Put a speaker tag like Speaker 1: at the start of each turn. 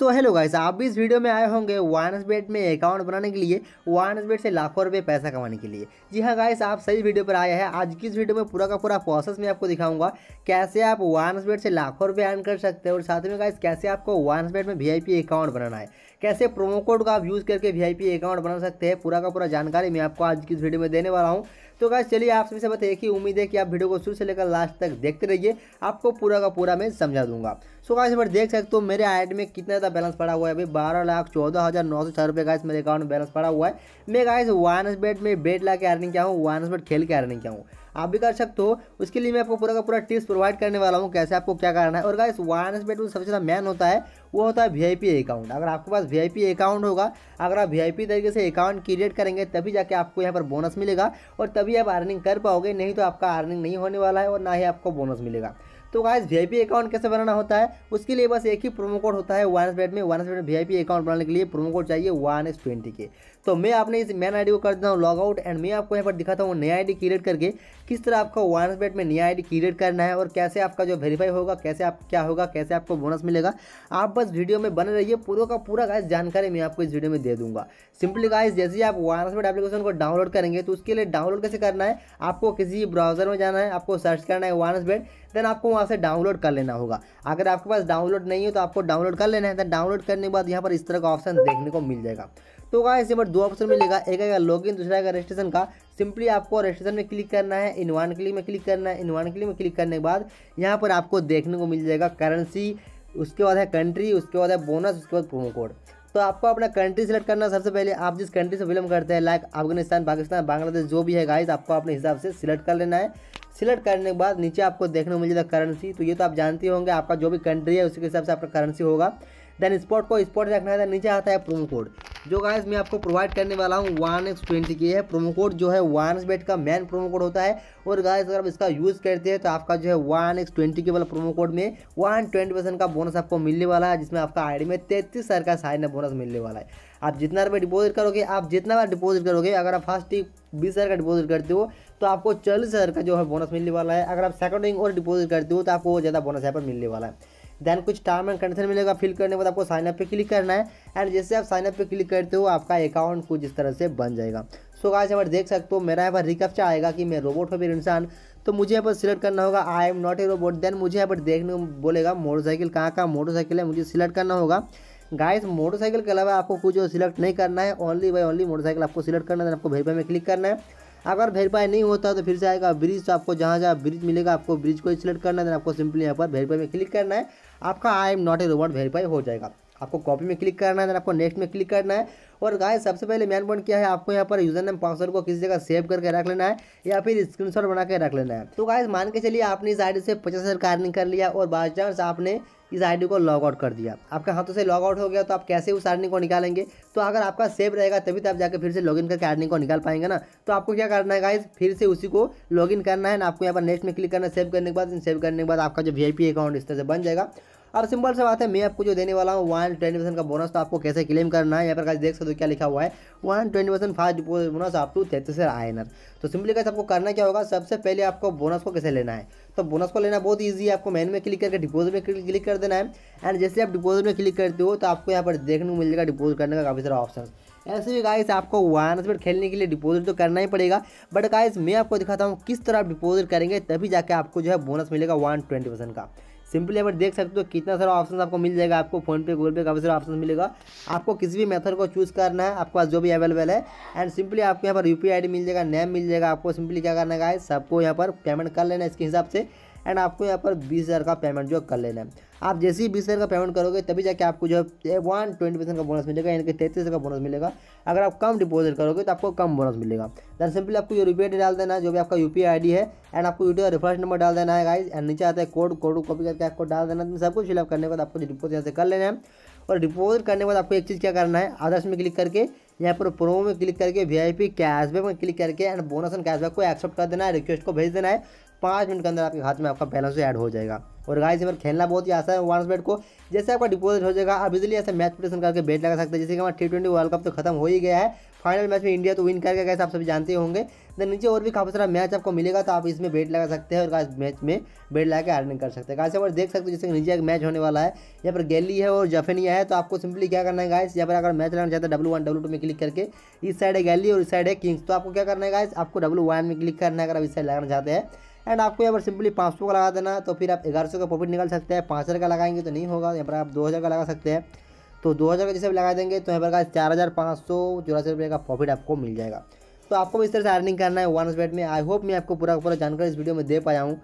Speaker 1: so hello guys आप भी इस वीडियो में आए होंगे एस बेट में अकाउंट बनाने के लिए एस बेट से लाखों रुपए पैसा कमाने के लिए जी हाँ गाइस आप सही वीडियो पर आए हैं आज की इस वीडियो में पूरा का पूरा प्रोसेस मैं आपको दिखाऊंगा कैसे आप एस बेट से लाखों रुपए अर्न कर सकते हैं और साथ में गाइस कैसे आपको वायनस बेट में वी अकाउंट बनाना है कैसे प्रोमो कोड का आप यूज़ करके वी अकाउंट बना सकते हैं पूरा का पूरा जानकारी मैं आपको आज की इस वीडियो में देने वाला हूँ तो गाइस चलिए आप सभी से बस एक ही उम्मीद है कि आप वीडियो को शुरू से लेकर लास्ट तक देखते रहिए आपको पूरा का पूरा मैं समझा दूंगा सो गाइस पर देख सकते हो मेरे आइड में कितना ज़्यादा बैलेंस पड़ा हुआ है अभी बारह लाख चौदह हज़ार नौ सौ छः रुपये गाइस मेरे अकाउंट में बैलेंस पड़ा हुआ है मैं गाइस वायनस बेट में बेट ला के अर्निंग क्या हूँ वायनस बेट खेल के अर्निंग क्या हूँ आप भी कर सकते हो उसके लिए मैं आपको पूरा का पूरा टिप्स प्रोवाइड करने वाला हूँ कैसे आपको क्या करना है और गाइस वायरस में सबसे ज़्यादा मैन होता है वो होता है वीआईपी अकाउंट अगर आपके पास वीआईपी अकाउंट होगा अगर आप वीआईपी तरीके से अकाउंट क्रिएट करेंगे तभी जाके आपको यहाँ पर बोनस मिलेगा और तभी आप अर्निंग कर पाओगे नहीं तो आपका अर्निंग नहीं होने वाला है और ना ही आपको बोनस मिलेगा तो गाइस वीआईपी अकाउंट कैसे बनाना होता है उसके लिए बस एक ही प्रोमो कोड होता है वन एस में वन एस में वीआईपी अकाउंट बनाने के लिए प्रोमो कोड चाहिए वन एस ट्वेंटी के तो मैं आपने इस मैन आईडी को कर देता हूँ लॉग आउट एंड मैं आपको यहाँ पर दिखाता हूँ नया आईडी क्रिएट करके किस तरह आपको वन एस में नया आईडी क्रिएट करना है और कैसे आपका जो वेरीफाई होगा कैसे आप क्या होगा कैसे आपको बोनस मिलेगा आप बस वीडियो में बने रहिए पूरा का पूरा गाइस जानकारी मैं आपको इस वीडियो में दे दूंगा सिंपली गाइस जैसे ही आप वन एस एप्लीकेशन को डाउनलोड करेंगे तो उसके लिए डाउनलोड कैसे करना है आपको किसी ब्राउजर में जाना है आपको सर्च करना है वन एस देन आपको वहाँ से डाउनलोड कर लेना होगा अगर आपके पास डाउनलोड नहीं हो तो आपको डाउनलोड कर लेना है तो डाउनलोड करने के बाद यहाँ पर इस तरह का ऑप्शन देखने को मिल जाएगा तो कहा इसके पर दो ऑप्शन मिलेगा एक है लॉग इन दूसरा है रजिस्ट्रेशन का सिंपली आपको रजिस्ट्रेशन में क्लिक करना है इनवान क्लिक में क्लिक करना है इनवान क्लिक में क्लिक करने के बाद यहाँ पर आपको देखने को मिल जाएगा करेंसी उसके बाद है कंट्री उसके बाद है बोनस उसके बाद प्रोमो कोड तो आपको अपना कंट्री सेलेक्ट करना सबसे पहले आप जिस कंट्री से बिलोंग करते हैं लाइक अफगानिस्तान पाकिस्तान बांग्लादेश जो भी है गाइस आपको अपने हिसाब से सिलेक्ट कर लेना है सिलेक्ट करने के बाद नीचे आपको देखने को मिल जाएगा करेंसी तो ये तो आप जानते होंगे आपका जो भी कंट्री है उसके हिसाब से आपका करेंसी होगा देन स्पॉट को स्पॉट रखना है नीचे आता है प्रोमो कोड जो गाइस मैं आपको प्रोवाइड करने वाला हूँ वन एक्स ट्वेंटी की है प्रोमो कोड जो है वन बेट का मेन प्रोमो कोड होता है और गाइस अगर आप इसका यूज़ करते हैं तो आपका जो है वन एक्स ट्वेंटी के वाला प्रोमो कोड में वन ट्वेंटी परसेंट का बोनस आपको मिलने वाला है जिसमें आपका आईडी में तैतीस हज़ार का साइन बोनस मिलने वाला है आप जितना रुपये डिपोजिट करोगे आप जितना बार डिपोजिट करोगे अगर आप फर्स्ट बीस हज़ार का डिपोजिट करते हो तो आपको चालीस हज़ार का जो है बोनस मिलने वाला है अगर आप सेकंड रिंग और डिपोजिट करते हो तो आपको ज़्यादा बोनस यहाँ पर मिलने वाला है देन कुछ टर्म एंड कंडीशन मिलेगा फिल करने के बाद आपको साइनअप पे क्लिक करना है एंड जैसे आप साइनअप पे क्लिक करते हो आपका अकाउंट कुछ इस तरह से बन जाएगा सो so, आज यहाँ पर देख सकते हो मेरा यहाँ पर रिकप्चा आएगा कि मैं रोबोट हो फिर इंसान तो मुझे यहाँ पर सिलेक्ट करना होगा I am not a robot then मुझे यहाँ पर देखने को बोलेगा मोटरसाइकिल कहाँ का मोटरसाइकिल है मुझे सिलेक्ट करना होगा गाइस मोटरसाइकिल के अलावा आपको कुछ सिलेक्ट नहीं करना है ओनली बाई ओनली मोटरसाइकिल आपको सिलेक्ट करना है आपको वेरीफाई में क्लिक करना है अगर वेरीफाई नहीं होता तो फिर से आएगा ब्रिज तो आपको जहाँ जहाँ ब्रिज मिलेगा आपको ब्रिज को सिलेक्ट करना है आपको सिंपली यहाँ पर वेरीफाई में क्लिक करना है आपका I am not a robot verify हो जाएगा आपको कॉपी में क्लिक करना है आपको नेक्स्ट में क्लिक करना है और गाय सबसे पहले मेन पॉइंट क्या है आपको यहाँ पर यूजर नेम पासवर्ड को किसी जगह सेव करके रख लेना है या फिर स्क्रीनशॉट बना के रख लेना है तो गाय मान के चलिए आपने इस आईडी से पचास हज़ार कार्निंग कर लिया और बाई चांस आपने इस आईडी को लॉग आउट कर दिया आपका हाथों से लॉग आउट हो गया तो आप कैसे उस आर्निंग को निकालेंगे तो अगर आपका सेव रहेगा तभी तो आप जाकर फिर से लॉगिन करके आर्निंग को निकाल पाएंगे ना तो आपको क्या करना है गाइज फिर से उसी को लॉगिन करना है ना आपको यहाँ पर नेक्स्ट में क्लिक करना है सेव करने के बाद सेव करने के बाद आपका जो वी अकाउंट इस तरह से बन जाएगा अब सिंपल से बात है मैं आपको जो देने वाला हूँ वन ट्वेंटी परसेंट का बोनस तो आपको कैसे क्लेम करना है यहाँ पर देख सकते हो क्या लिखा हुआ है one twenty percent fast deposit bonus आप टू तैतीस आयनर तो सिंपली गाइस आपको करना क्या होगा सबसे पहले आपको बोनस को कैसे लेना है तो बोनस को लेना बहुत ईजी है आपको मेन में क्लिक करके डिपोजिट में क्लिक कर देना है एंड जैसे आप डिपोजिट में क्लिक करते हो तो आपको यहाँ पर देखने को मिल जाएगा डिपोजिट करने का काफ़ी सारा ऑप्शन ऐसे भी गाइस आपको वायरस पर खेलने के लिए डिपॉजिट तो करना ही पड़ेगा बट गाइस मैं आपको दिखाता हूँ किस तरह आप डिपॉजिट करेंगे तभी जाके आपको जो है बोनस मिलेगा वन ट्वेंटी परसेंट का सिंपली यहाँ पर देख सकते हो कितना सारा ऑप्शन आपको मिल जाएगा आपको फोनपे गूगल पे काफ़ी सारा ऑप्शन मिलेगा आपको किसी भी मेथड को चूज़ करना है आपके पास जो भी अवेलेबल है एंड सिंपली आपको यहाँ पर यू पी मिल जाएगा नेम मिल जाएगा आपको सिंपली क्या करना है सबको यहाँ पर पेमेंट कर लेना इसके हिसाब से एंड आपको यहाँ पर बीस हज़ार का पेमेंट जो कर लेना है आप जैसे ही बीस हज़ार का पेमेंट करोगे तभी जाके आपको जो है वन ट्वेंटी परसेंट का बोनस मिलेगा यानी कि तैंतीस का बोनस मिलेगा अगर आप कम डिपॉजिट करोगे तो आपको कम बोनस मिलेगा दैन सिंपली आपको ये रुपये डाल देना जो भी आपका यू पी है एंड आपको यू रेफरेंस नंबर डाल देना है गाइज एंड नीचे आता है कोड कोड कॉपी करके आपको डाल देना है तो सब कुछ फिलअप करने के बाद आपको डिपोजिट यहाँ से कर लेना है और डिपोजिट करने के बाद आपको एक चीज़ क्या करना है आदर्श में क्लिक करके यहाँ पर प्रोमो में क्लिक करके वी आई पी कैशबैक में क्लिक करके एंड बोनस एंड कैशबैक को एक्सेप्ट कर देना है रिक्वेस्ट को भेज देना है पाँच मिनट के अंदर आपके खाते में आपका बैलेंस ऐड हो जाएगा और गाइस यहाँ पर खेलना बहुत ही आसान है वार्स बैट को जैसे आपका डिपॉजिट हो जाएगा आप इजिली ऐसे मैच प्रेशन करके बेट लगा सकते हैं जैसे कि हमारा टी ट्वेंटी वर्ल्ड कप तो खत्म हो ही गया है फाइनल मैच में इंडिया तो विन करके गैस आप सभी जानते होंगे दैन नीचे और भी काफ़ी सारा मैच आपको मिलेगा तो आप इसमें बैट लगा सकते हैं और गाइस मैच में बेट लगा के अर्निंग कर सकते हैं गाइस यहाँ पर देख सकते हो जैसे कि नीचे एक मैच होने वाला है यहाँ पर गैली है और जफेनिया है तो आपको सिंपली क्या करना है गाइस यहाँ पर अगर मैच लगाना चाहते हैं डब्लू वन डब्लू टू में क्लिक करके इस साइड है गैली और इस साइड है किंग्स तो आपको क्या करना है गाइस आपको डब्लू वन में क्लिक करना है अगर आप इस साइड लगाना चाहते हैं एंड आपको यहाँ पर सिंपली पाँच सौ का लगा देना तो फिर आप ग्यारह सौ का प्रॉफिट निकाल सकते हैं पाँच हज़ार का लगाएंगे तो नहीं होगा यहाँ पर आप दो हज़ार का लगा सकते हैं तो दो हज़ार का जैसे लगा देंगे तो यहाँ पर चार हज़ार पाँच सौ चौरासी रुपये का प्रॉफिट आपको मिल जाएगा तो आपको भी इस तरह से अर्निंग करना है वन बेट में आई होप मैं आपको पूरा पूरा जानकारी इस वीडियो में दे पाया हूँ